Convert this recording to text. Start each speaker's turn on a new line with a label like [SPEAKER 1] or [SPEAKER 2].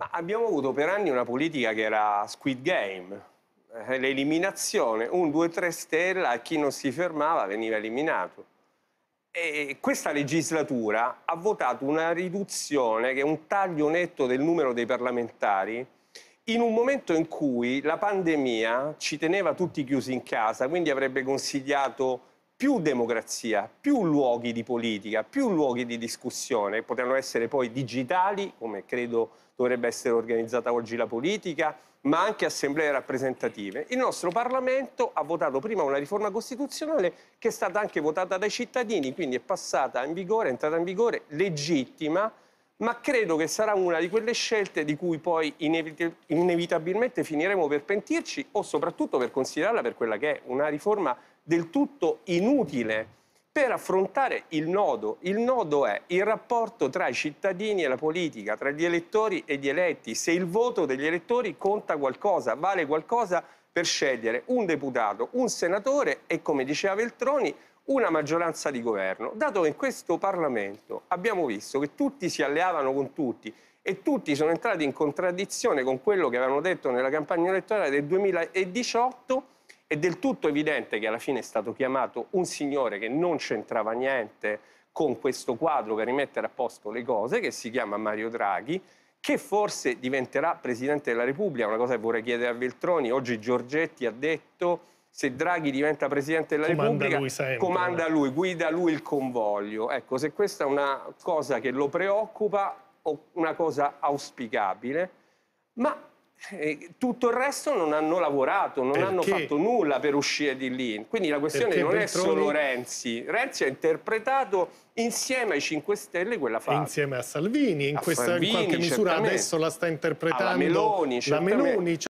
[SPEAKER 1] Ma abbiamo avuto per anni una politica che era Squid Game, eh, l'eliminazione, un, due, tre stella, e chi non si fermava veniva eliminato. E questa legislatura ha votato una riduzione, che è un taglio netto del numero dei parlamentari, in un momento in cui la pandemia ci teneva tutti chiusi in casa, quindi avrebbe consigliato più democrazia, più luoghi di politica, più luoghi di discussione, che potranno essere poi digitali, come credo dovrebbe essere organizzata oggi la politica, ma anche assemblee rappresentative. Il nostro Parlamento ha votato prima una riforma costituzionale che è stata anche votata dai cittadini, quindi è passata in vigore, è entrata in vigore legittima, ma credo che sarà una di quelle scelte di cui poi inevitabilmente finiremo per pentirci o soprattutto per considerarla per quella che è una riforma del tutto inutile per affrontare il nodo. Il nodo è il rapporto tra i cittadini e la politica, tra gli elettori e gli eletti, se il voto degli elettori conta qualcosa, vale qualcosa per scegliere un deputato, un senatore e, come diceva Veltroni, una maggioranza di governo, dato che in questo Parlamento abbiamo visto che tutti si alleavano con tutti e tutti sono entrati in contraddizione con quello che avevano detto nella campagna elettorale del 2018, è del tutto evidente che alla fine è stato chiamato un signore che non c'entrava niente con questo quadro per rimettere a posto le cose, che si chiama Mario Draghi, che forse diventerà Presidente della Repubblica, una cosa che vorrei chiedere a Veltroni, oggi Giorgetti ha detto se Draghi diventa Presidente della comanda Repubblica, lui comanda lui, guida lui il convoglio. Ecco, se questa è una cosa che lo preoccupa, o una cosa auspicabile, ma eh, tutto il resto non hanno lavorato, non Perché? hanno fatto nulla per uscire di lì. Quindi la questione Perché non Bertroni... è solo Renzi. Renzi ha interpretato insieme ai 5 Stelle quella fase. Insieme a Salvini, in, a questa, Salvini, in qualche misura certamente. adesso la sta interpretando Meloni, la Meloni.